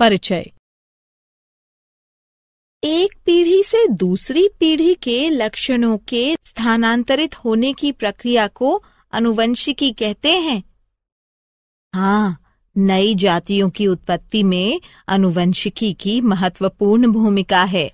परिचय एक पीढ़ी से दूसरी पीढ़ी के लक्षणों के स्थानांतरित होने की प्रक्रिया को अनुवंशिकी कहते हैं हाँ नई जातियों की उत्पत्ति में अनुवंशिकी की महत्वपूर्ण भूमिका है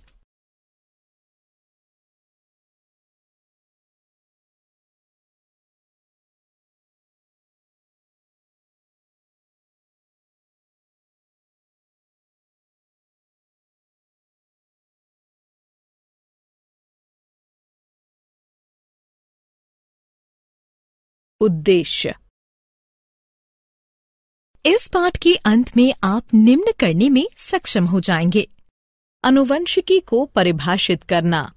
उद्देश्य इस पाठ के अंत में आप निम्न करने में सक्षम हो जाएंगे अनुवंशिकी को परिभाषित करना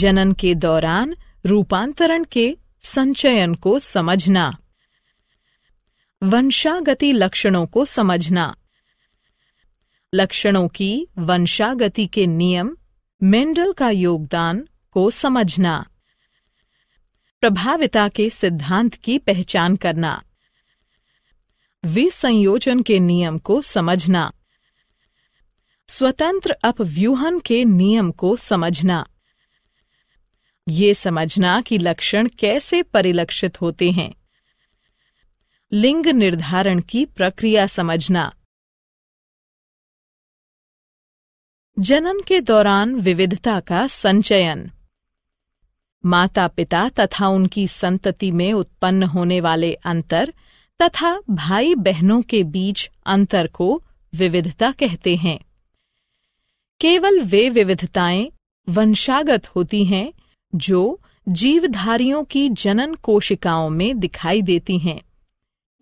जनन के दौरान रूपांतरण के संचयन को समझना वंशागति लक्षणों को समझना लक्षणों की वंशागति के नियम मेंडल का योगदान को समझना प्रभाविता के सिद्धांत की पहचान करना विसंयोजन के नियम को समझना स्वतंत्र अपव्यूहन के नियम को समझना ये समझना कि लक्षण कैसे परिलक्षित होते हैं लिंग निर्धारण की प्रक्रिया समझना जनन के दौरान विविधता का संचयन माता पिता तथा उनकी संतति में उत्पन्न होने वाले अंतर तथा भाई बहनों के बीच अंतर को विविधता कहते हैं केवल वे विविधताएं वंशागत होती हैं जो जीवधारियों की जनन कोशिकाओं में दिखाई देती हैं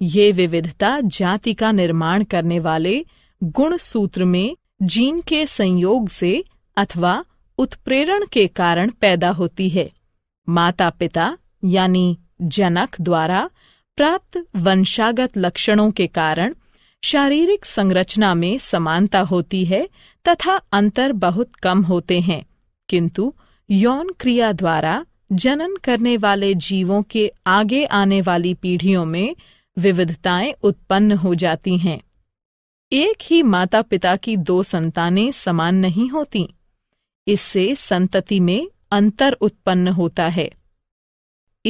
ये विविधता जाति का निर्माण करने वाले गुण सूत्र में जीन के संयोग से अथवा उत्प्रेरण के कारण पैदा होती है माता पिता यानी जनक द्वारा प्राप्त वंशागत लक्षणों के कारण शारीरिक संरचना में समानता होती है तथा अंतर बहुत कम होते हैं किंतु यौन क्रिया द्वारा जनन करने वाले जीवों के आगे आने वाली पीढ़ियों में विविधताएं उत्पन्न हो जाती हैं एक ही माता पिता की दो संतानें समान नहीं होती इससे संतति में अंतर उत्पन्न होता है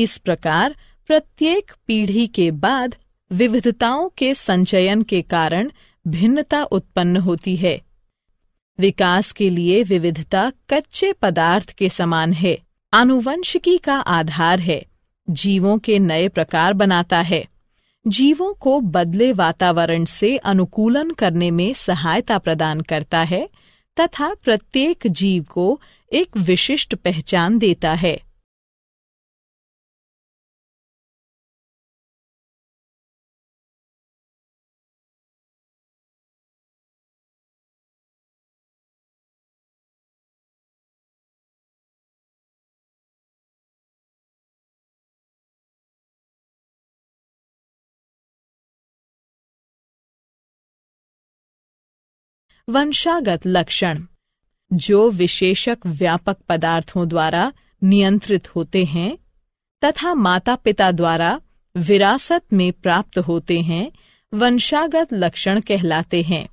इस प्रकार प्रत्येक पीढ़ी के बाद विविधताओं के संचयन के कारण भिन्नता उत्पन्न होती है विकास के लिए विविधता कच्चे पदार्थ के समान है आनुवंशिकी का आधार है जीवों के नए प्रकार बनाता है जीवों को बदले वातावरण से अनुकूलन करने में सहायता प्रदान करता है तथा प्रत्येक जीव को एक विशिष्ट पहचान देता है वंशागत लक्षण जो विशेषक व्यापक पदार्थों द्वारा नियंत्रित होते हैं तथा माता पिता द्वारा विरासत में प्राप्त होते हैं वंशागत लक्षण कहलाते हैं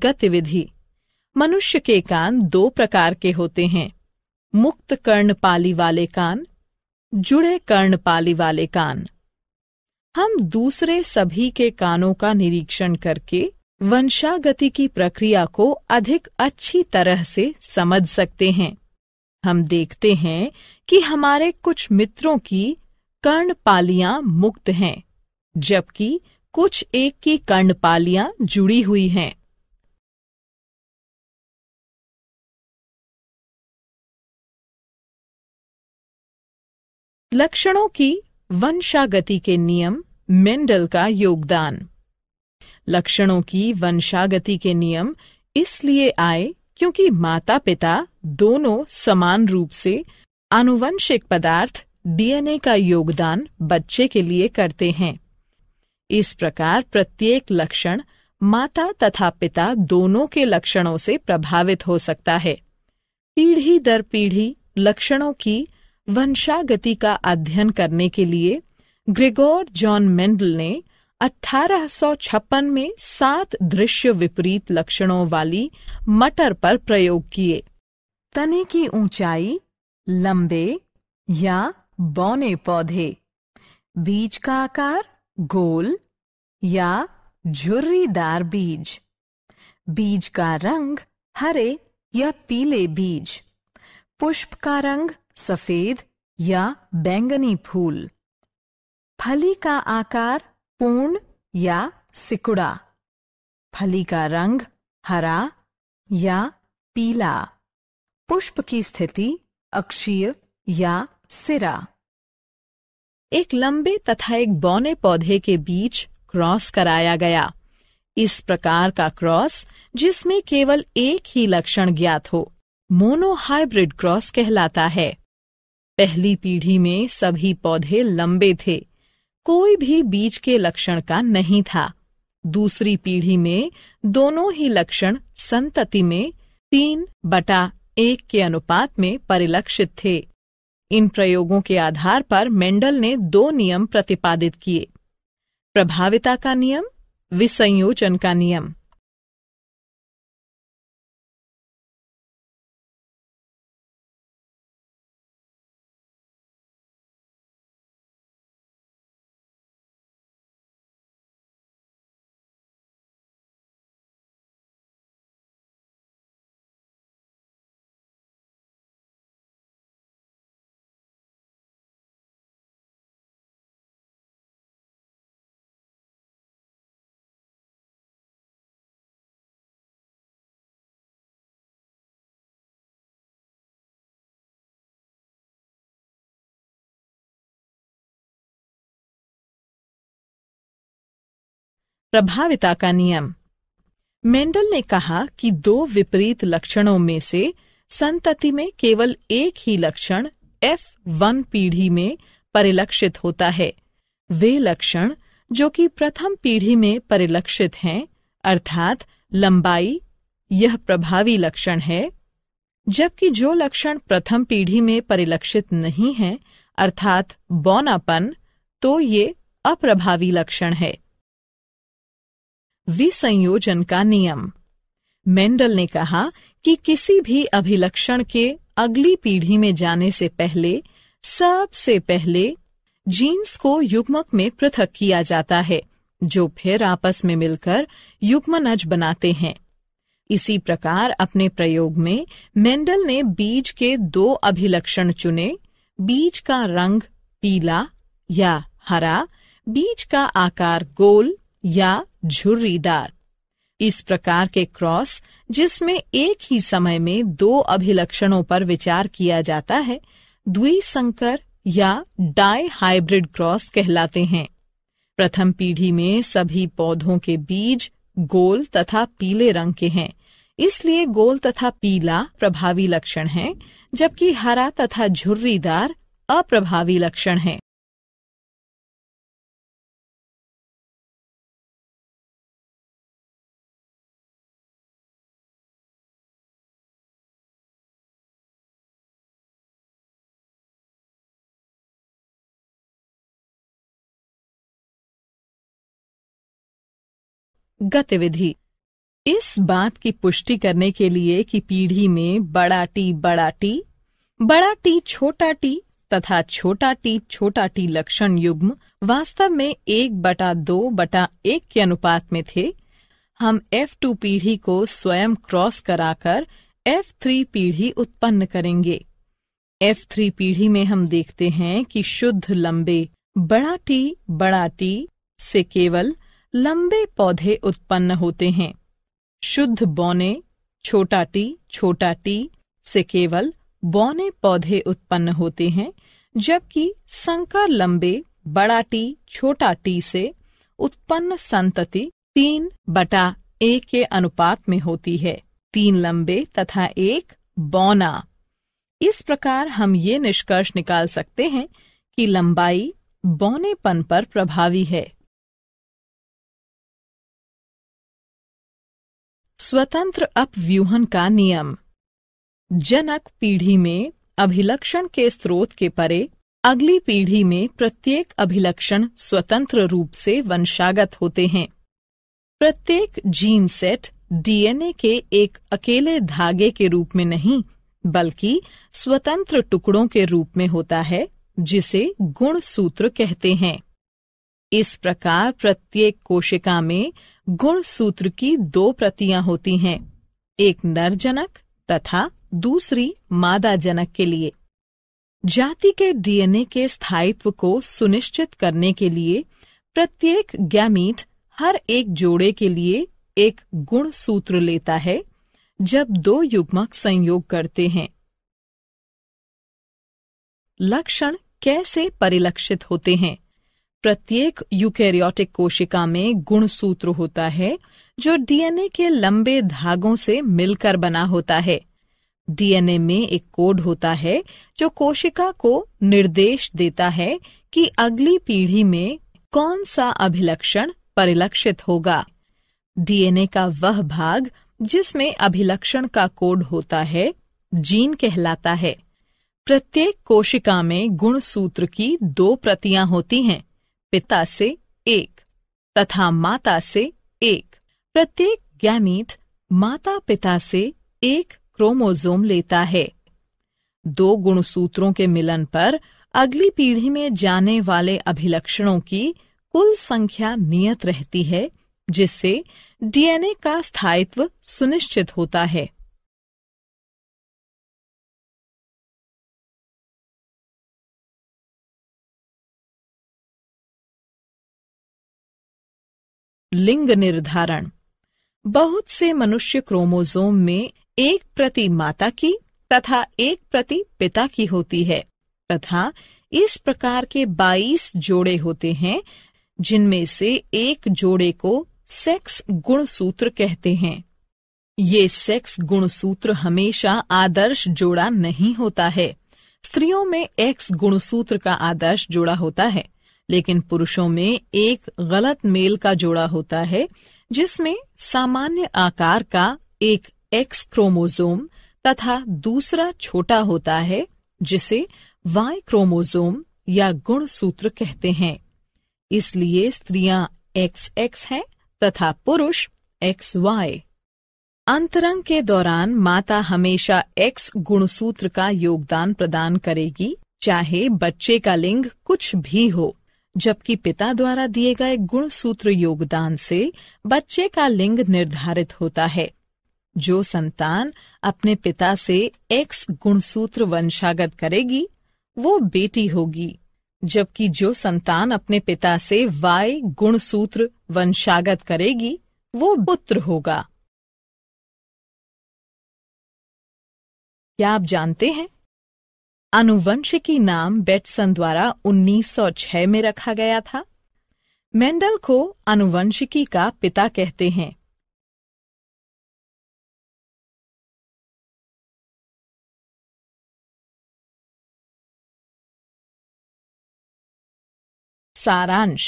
गतिविधि मनुष्य के कान दो प्रकार के होते हैं मुक्त कर्णपाली वाले कान जुड़े कर्णपाली वाले कान हम दूसरे सभी के कानों का निरीक्षण करके वंशागति की प्रक्रिया को अधिक अच्छी तरह से समझ सकते हैं हम देखते हैं कि हमारे कुछ मित्रों की कर्णपालियां मुक्त हैं जबकि कुछ एक की कर्णपालियां जुड़ी हुई हैं लक्षणों की वंशागति के नियम मेंडल का योगदान लक्षणों की वंशागति के नियम इसलिए आए क्योंकि माता पिता दोनों समान रूप से आनुवंशिक पदार्थ डीएनए का योगदान बच्चे के लिए करते हैं इस प्रकार प्रत्येक लक्षण माता तथा पिता दोनों के लक्षणों से प्रभावित हो सकता है पीढ़ी दर पीढ़ी लक्षणों की वंशागति का अध्ययन करने के लिए ग्रेगोर जॉन मेंडल ने 1856 में सात दृश्य विपरीत लक्षणों वाली मटर पर प्रयोग किए तने की ऊंचाई लंबे या बौने पौधे बीज का आकार गोल या झुर्रीदार बीज बीज का रंग हरे या पीले बीज पुष्प का रंग सफेद या बैंगनी फूल फली का आकार पूर्ण या सिकुड़ा फली का रंग हरा या पीला पुष्प की स्थिति अक्षीय या सिरा एक लंबे तथा एक बौने पौधे के बीच क्रॉस कराया गया इस प्रकार का क्रॉस जिसमें केवल एक ही लक्षण ज्ञात हो मोनोहाइब्रिड क्रॉस कहलाता है पहली पीढ़ी में सभी पौधे लंबे थे कोई भी बीज के लक्षण का नहीं था दूसरी पीढ़ी में दोनों ही लक्षण संतति में तीन बटा एक के अनुपात में परिलक्षित थे इन प्रयोगों के आधार पर मेंडल ने दो नियम प्रतिपादित किए प्रभाविता का नियम विसंयोजन का नियम प्रभाविता का नियम मेंडल ने कहा कि दो विपरीत लक्षणों में से संतति में केवल एक ही लक्षण एफ वन पीढ़ी में परिलक्षित होता है वे लक्षण जो कि प्रथम पीढ़ी में परिलक्षित हैं अर्थात लंबाई यह प्रभावी लक्षण है जबकि जो लक्षण प्रथम पीढ़ी में परिलक्षित नहीं है अर्थात बौनापन तो ये अप्रभावी लक्षण है विसंयोजन का नियम मेंडल ने कहा कि किसी भी अभिलक्षण के अगली पीढ़ी में जाने से पहले सबसे पहले जीन्स को युग्मक में पृथक किया जाता है जो फिर आपस में मिलकर युग्मनज बनाते हैं इसी प्रकार अपने प्रयोग में मेंडल ने बीज के दो अभिलक्षण चुने बीज का रंग पीला या हरा बीज का आकार गोल या झुर्रीदार इस प्रकार के क्रॉस जिसमें एक ही समय में दो अभिलक्षणों पर विचार किया जाता है द्विसंकर या डाई हाइब्रिड क्रॉस कहलाते हैं प्रथम पीढ़ी में सभी पौधों के बीज गोल तथा पीले रंग के हैं इसलिए गोल तथा पीला प्रभावी लक्षण है जबकि हरा तथा झुर्रीदार अप्रभावी लक्षण है गतिविधि इस बात की पुष्टि करने के लिए कि पीढ़ी में बड़ा टी बड़ा टी बड़ा टी छोटा टी तथा छोटा टी छोटा टी लक्षण युग्म वास्तव में एक बटा दो बटा एक के अनुपात में थे हम F2 पीढ़ी को स्वयं क्रॉस कराकर F3 पीढ़ी उत्पन्न करेंगे F3 पीढ़ी में हम देखते हैं कि शुद्ध लंबे बड़ा टी बड़ा टी से केवल लंबे पौधे उत्पन्न होते हैं शुद्ध बौने छोटा टी छोटा टी से केवल बौने पौधे उत्पन्न होते हैं जबकि संकर लंबे बड़ा टी छोटा टी से उत्पन्न संतति तीन बटा एक के अनुपात में होती है तीन लंबे तथा एक बौना इस प्रकार हम ये निष्कर्ष निकाल सकते हैं कि लंबाई बौनेपन पर प्रभावी है स्वतंत्र अपव्यूहन का नियम जनक पीढ़ी में अभिलक्षण के स्रोत के परे अगली पीढ़ी में प्रत्येक अभिलक्षण स्वतंत्र रूप से वंशागत होते हैं प्रत्येक जीन सेट डीएनए के एक अकेले धागे के रूप में नहीं बल्कि स्वतंत्र टुकड़ों के रूप में होता है जिसे गुण सूत्र कहते हैं इस प्रकार प्रत्येक कोशिका में गुण सूत्र की दो प्रतियां होती हैं एक नर जनक तथा दूसरी मादा जनक के लिए जाति के डीएनए के स्थायित्व को सुनिश्चित करने के लिए प्रत्येक गैमीट हर एक जोड़े के लिए एक गुण सूत्र लेता है जब दो युग्मक संयोग करते हैं लक्षण कैसे परिलक्षित होते हैं प्रत्येक यूकैरियोटिक कोशिका में गुणसूत्र होता है जो डीएनए के लंबे धागों से मिलकर बना होता है डीएनए में एक कोड होता है जो कोशिका को निर्देश देता है कि अगली पीढ़ी में कौन सा अभिलक्षण परिलक्षित होगा डीएनए का वह भाग जिसमें अभिलक्षण का कोड होता है जीन कहलाता है प्रत्येक कोशिका में गुणसूत्र की दो प्रतियां होती हैं पिता से एक तथा माता से एक प्रत्येक गैमीट माता पिता से एक क्रोमोजोम लेता है दो गुणसूत्रों के मिलन पर अगली पीढ़ी में जाने वाले अभिलक्षणों की कुल संख्या नियत रहती है जिससे डीएनए का स्थायित्व सुनिश्चित होता है लिंग निर्धारण बहुत से मनुष्य क्रोमोजोम में एक प्रति माता की तथा एक प्रति पिता की होती है तथा इस प्रकार के 22 जोड़े होते हैं जिनमें से एक जोड़े को सेक्स गुणसूत्र कहते हैं ये सेक्स गुणसूत्र हमेशा आदर्श जोड़ा नहीं होता है स्त्रियों में एक्स गुणसूत्र का आदर्श जोड़ा होता है लेकिन पुरुषों में एक गलत मेल का जोड़ा होता है जिसमें सामान्य आकार का एक एक्स क्रोमोजोम तथा दूसरा छोटा होता है जिसे वाई क्रोमोजोम या गुण सूत्र कहते हैं इसलिए स्त्रियां एक्स एक्स हैं तथा पुरुष एक्स वाई अंतरंग के दौरान माता हमेशा एक्स गुणसूत्र का योगदान प्रदान करेगी चाहे बच्चे का लिंग कुछ भी हो जबकि पिता द्वारा दिए गए गुण सूत्र योगदान से बच्चे का लिंग निर्धारित होता है जो संतान अपने पिता से एक्स गुणसूत्र वंशागत करेगी वो बेटी होगी जबकि जो संतान अपने पिता से वाई गुणसूत्र वंशागत करेगी वो पुत्र होगा क्या आप जानते हैं अनुवंशिकी नाम बेटसन द्वारा 1906 में रखा गया था मेंडल को अनुवंशिकी का पिता कहते हैं सारांश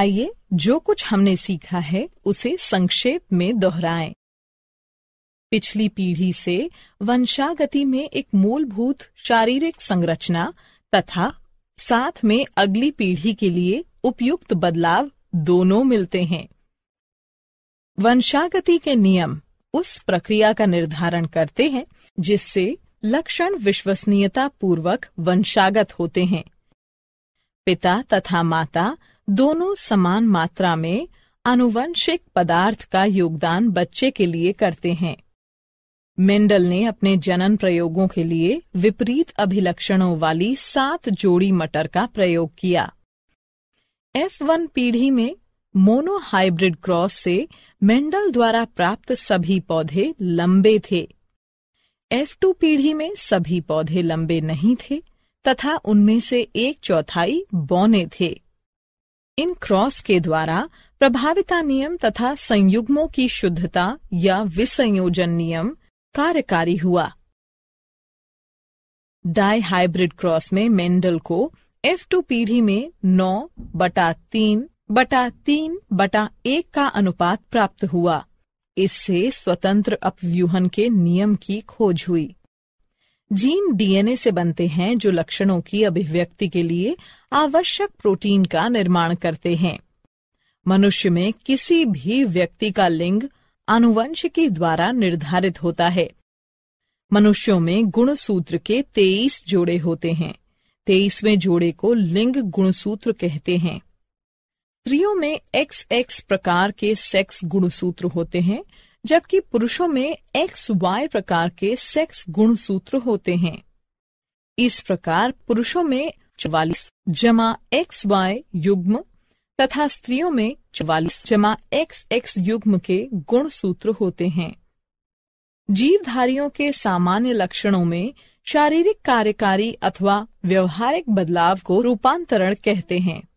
आइए जो कुछ हमने सीखा है उसे संक्षेप में दोहराएं। पिछली पीढ़ी से वंशागति में एक मूलभूत शारीरिक संरचना तथा साथ में अगली पीढ़ी के लिए उपयुक्त बदलाव दोनों मिलते हैं वंशागति के नियम उस प्रक्रिया का निर्धारण करते हैं जिससे लक्षण विश्वसनीयता पूर्वक वंशागत होते हैं पिता तथा माता दोनों समान मात्रा में आनुवंशिक पदार्थ का योगदान बच्चे के लिए करते हैं मेंडल ने अपने जनन प्रयोगों के लिए विपरीत अभिलक्षणों वाली सात जोड़ी मटर का प्रयोग किया एफ वन पीढ़ी में मोनोहाइब्रिड क्रॉस से मेंडल द्वारा प्राप्त सभी पौधे लंबे थे एफ टू पीढ़ी में सभी पौधे लंबे नहीं थे तथा उनमें से एक चौथाई बौने थे इन क्रॉस के द्वारा प्रभाविता नियम तथा संयुग्मों की शुद्धता या विसंयोजन नियम कार्यकारी हुआ डाई हाइब्रिड क्रॉस में मेंडल को F2 पीढ़ी में 9 बटा तीन बटा तीन बटा एक का अनुपात प्राप्त हुआ इससे स्वतंत्र अपव्यूहन के नियम की खोज हुई जीन डीएनए से बनते हैं जो लक्षणों की अभिव्यक्ति के लिए आवश्यक प्रोटीन का निर्माण करते हैं मनुष्य में किसी भी व्यक्ति का लिंग आनुवंशिकी द्वारा निर्धारित होता है मनुष्यों में गुणसूत्र के तेईस जोड़े होते हैं तेईसवें जोड़े को लिंग गुणसूत्र कहते हैं स्त्रियों में एक्स एक्स प्रकार के सेक्स गुणसूत्र होते हैं जबकि पुरुषों में एक्स वाई प्रकार के सेक्स गुणसूत्र होते हैं इस प्रकार पुरुषों में चवालीस जमा एक्स वाई युग्म तथा स्त्रियों में चवालीस जमा एक्स एक्स युग्म के गुण सूत्र होते हैं जीवधारियों के सामान्य लक्षणों में शारीरिक कार्यकारी अथवा व्यवहारिक बदलाव को रूपांतरण कहते हैं